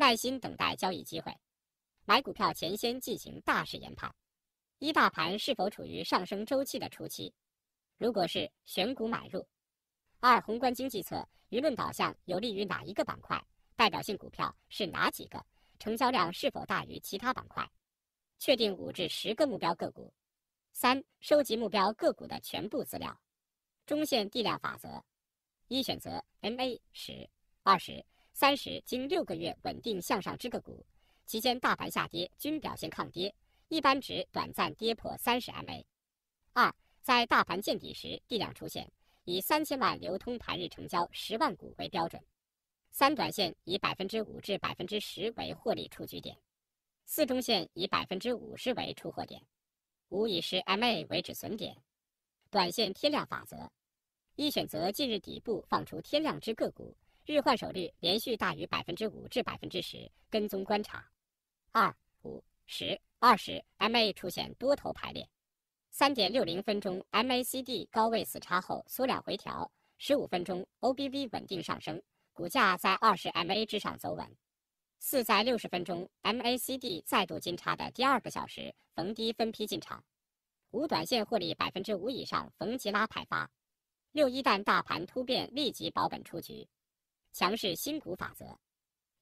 耐心等待交易机会，买股票前先进行大势研判，一大盘是否处于上升周期的初期？如果是，选股买入。二、宏观经济侧，舆论导向有利于哪一个板块？代表性股票是哪几个？成交量是否大于其他板块？确定五至十个目标个股。三、收集目标个股的全部资料。中线地量法则：一、选择 MA 十、二十。三十经六个月稳定向上之个股，期间大盘下跌均表现抗跌，一般指短暂跌破三十 MA。二，在大盘见底时地量出现，以三千万流通盘日成交十万股为标准。三，短线以百分之五至百分之十为获利出局点。四，中线以百分之五十为出货点。五，以十 MA 为止损点。短线天量法则：一，选择近日底部放出天量之个股。日换手率连续大于百分之五至百分之十，跟踪观察。二五十二十 MA 出现多头排列，三点六零分钟 MACD 高位死叉后缩量回调，十五分钟 OBV 稳定上升，股价在二十 MA 之上走稳。四在六十分钟 MACD 再度金叉的第二个小时逢低分批进场。五短线获利百分之五以上逢急拉派发。六一旦大盘突变立即保本出局。强势新股法则：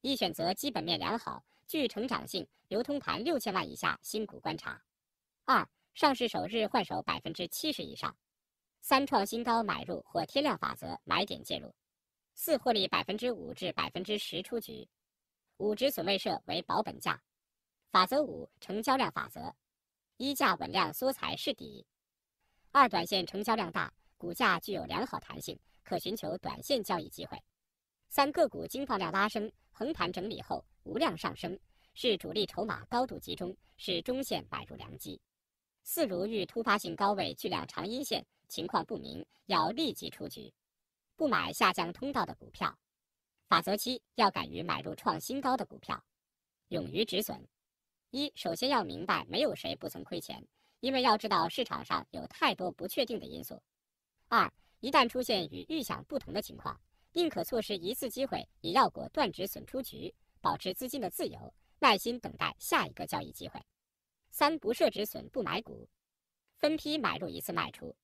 一、选择基本面良好、具成长性、流通盘六千万以下新股观察；二、上市首日换手百分之七十以上；三、创新高买入或天量法则买点介入；四、获利百分之五至百分之十出局；五、止损位设为保本价。法则五：成交量法则：一、价稳量缩才是底；二、短线成交量大，股价具有良好弹性，可寻求短线交易机会。三个股经放量拉升，横盘整理后无量上升，是主力筹码高度集中，是中线买入良机。四如遇突发性高位巨量长阴线，情况不明，要立即出局，不买下降通道的股票。法则七，要敢于买入创新高的股票，勇于止损。一，首先要明白，没有谁不曾亏钱，因为要知道市场上有太多不确定的因素。二，一旦出现与预想不同的情况。宁可错失一次机会，也要果断止损出局，保持资金的自由，耐心等待下一个交易机会。三不设止损不买股，分批买入一次卖出。